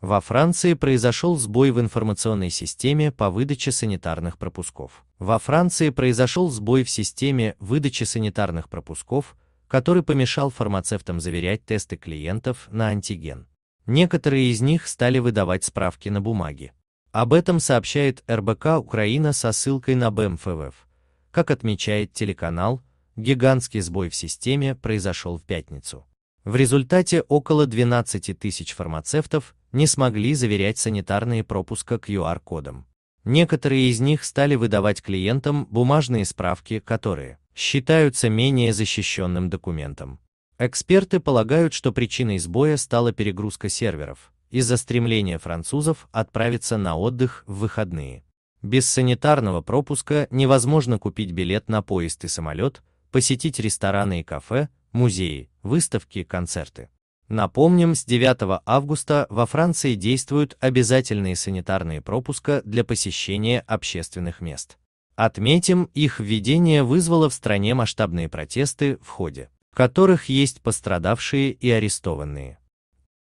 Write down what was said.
Во Франции произошел сбой в информационной системе по выдаче санитарных пропусков. Во Франции произошел сбой в системе выдачи санитарных пропусков, который помешал фармацевтам заверять тесты клиентов на антиген. Некоторые из них стали выдавать справки на бумаге. Об этом сообщает РБК Украина со ссылкой на БМФВФ. Как отмечает телеканал, гигантский сбой в системе произошел в пятницу. В результате около 12 тысяч фармацевтов не смогли заверять санитарные пропуска QR-кодом. Некоторые из них стали выдавать клиентам бумажные справки, которые считаются менее защищенным документом. Эксперты полагают, что причиной сбоя стала перегрузка серверов, из-за стремления французов отправиться на отдых в выходные. Без санитарного пропуска невозможно купить билет на поезд и самолет, посетить рестораны и кафе, музеи, выставки, концерты. Напомним, с 9 августа во Франции действуют обязательные санитарные пропуска для посещения общественных мест. Отметим, их введение вызвало в стране масштабные протесты, в ходе в которых есть пострадавшие и арестованные.